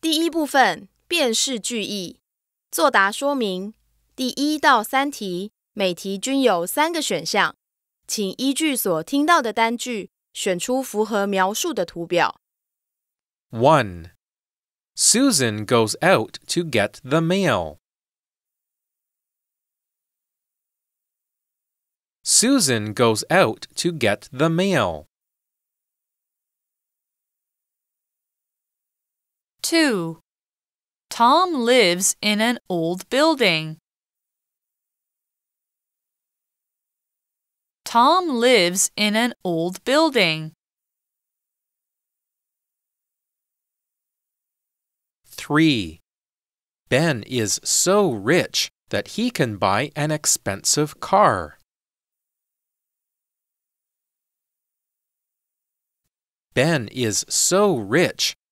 第一部分辨识句意作答说明，第一到三题每题均有三个选项，请依据所听到的单句选出符合描述的图表。One. Susan goes out to get the mail. Susan goes out to get the mail. 2. Tom lives in an old building. Tom lives in an old building. 3. Ben is so rich that he can buy an expensive car. Ben is so rich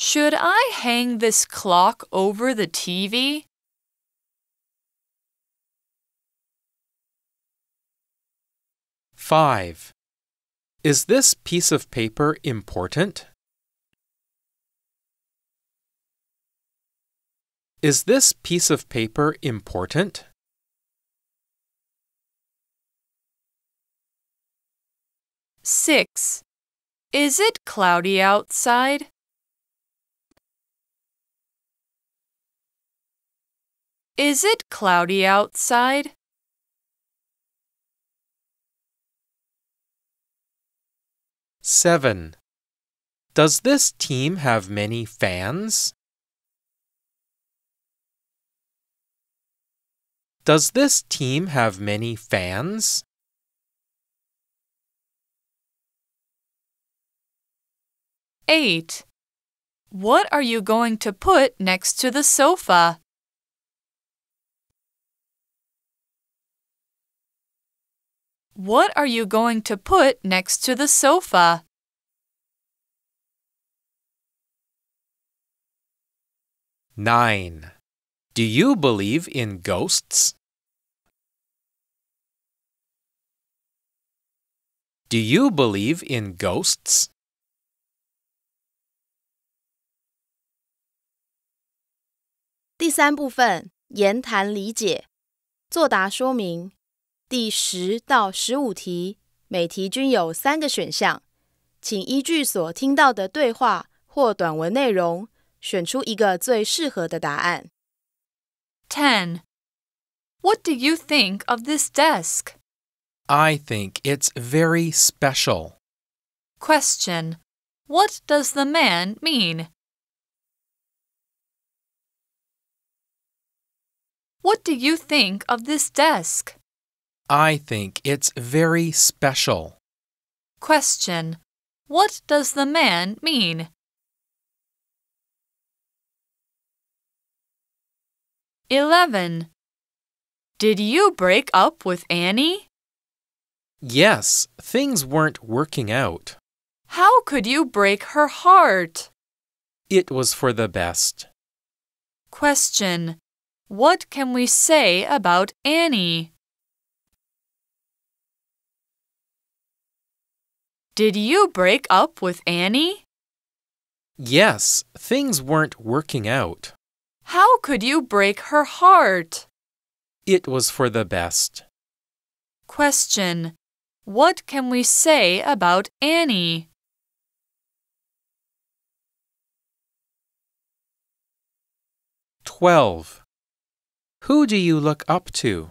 Should I hang this clock over the TV? Five. Is this piece of paper important? Is this piece of paper important? Six. Is it cloudy outside? Is it cloudy outside? Seven. Does this team have many fans? Does this team have many fans? Eight. What are you going to put next to the sofa? What are you going to put next to the sofa? Nine. Do you believe in ghosts? Do you believe in ghosts? 第十到十五题，每题均有三个选项，请依据所听到的对话或短文内容，选出一个最适合的答案。10. What do you think of this desk? I think it's very special. Question. What does the man mean? What do you think of this desk? I think it's very special. Question. What does the man mean? Eleven. Did you break up with Annie? Yes, things weren't working out. How could you break her heart? It was for the best. Question. What can we say about Annie? Did you break up with Annie? Yes, things weren't working out. How could you break her heart? It was for the best. Question. What can we say about Annie? Twelve. Who do you look up to?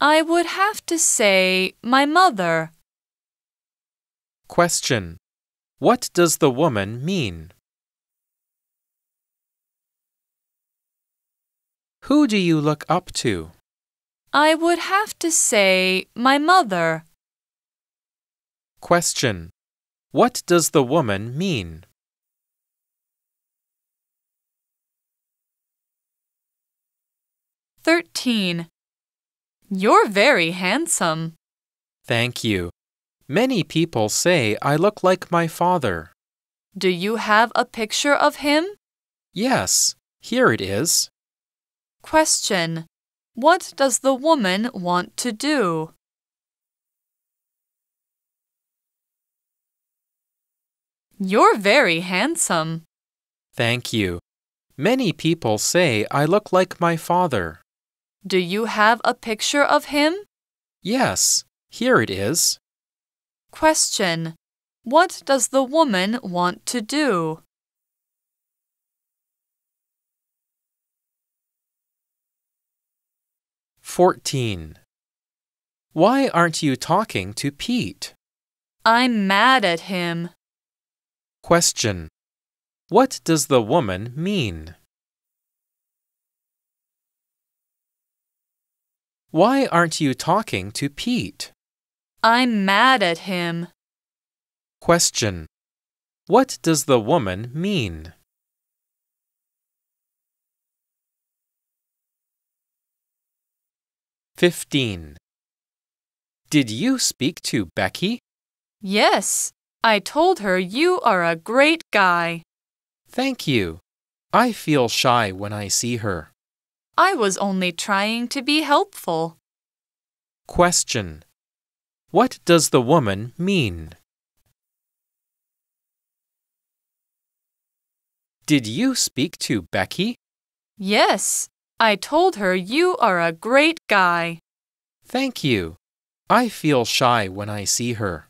I would have to say my mother. Question What does the woman mean? Who do you look up to? I would have to say my mother. Question What does the woman mean? Thirteen. You're very handsome. Thank you. Many people say I look like my father. Do you have a picture of him? Yes, here it is. Question. What does the woman want to do? You're very handsome. Thank you. Many people say I look like my father. Do you have a picture of him? Yes, here it is. Question What does the woman want to do? Fourteen. Why aren't you talking to Pete? I'm mad at him. Question. What does the woman mean? Why aren't you talking to Pete? I'm mad at him. Question. What does the woman mean? Fifteen. Did you speak to Becky? Yes, I told her you are a great guy. Thank you. I feel shy when I see her. I was only trying to be helpful. Question what does the woman mean? Did you speak to Becky? Yes, I told her you are a great guy. Thank you. I feel shy when I see her.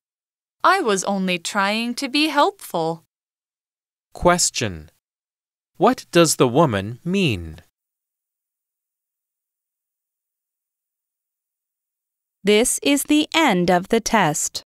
I was only trying to be helpful. Question What does the woman mean? This is the end of the test.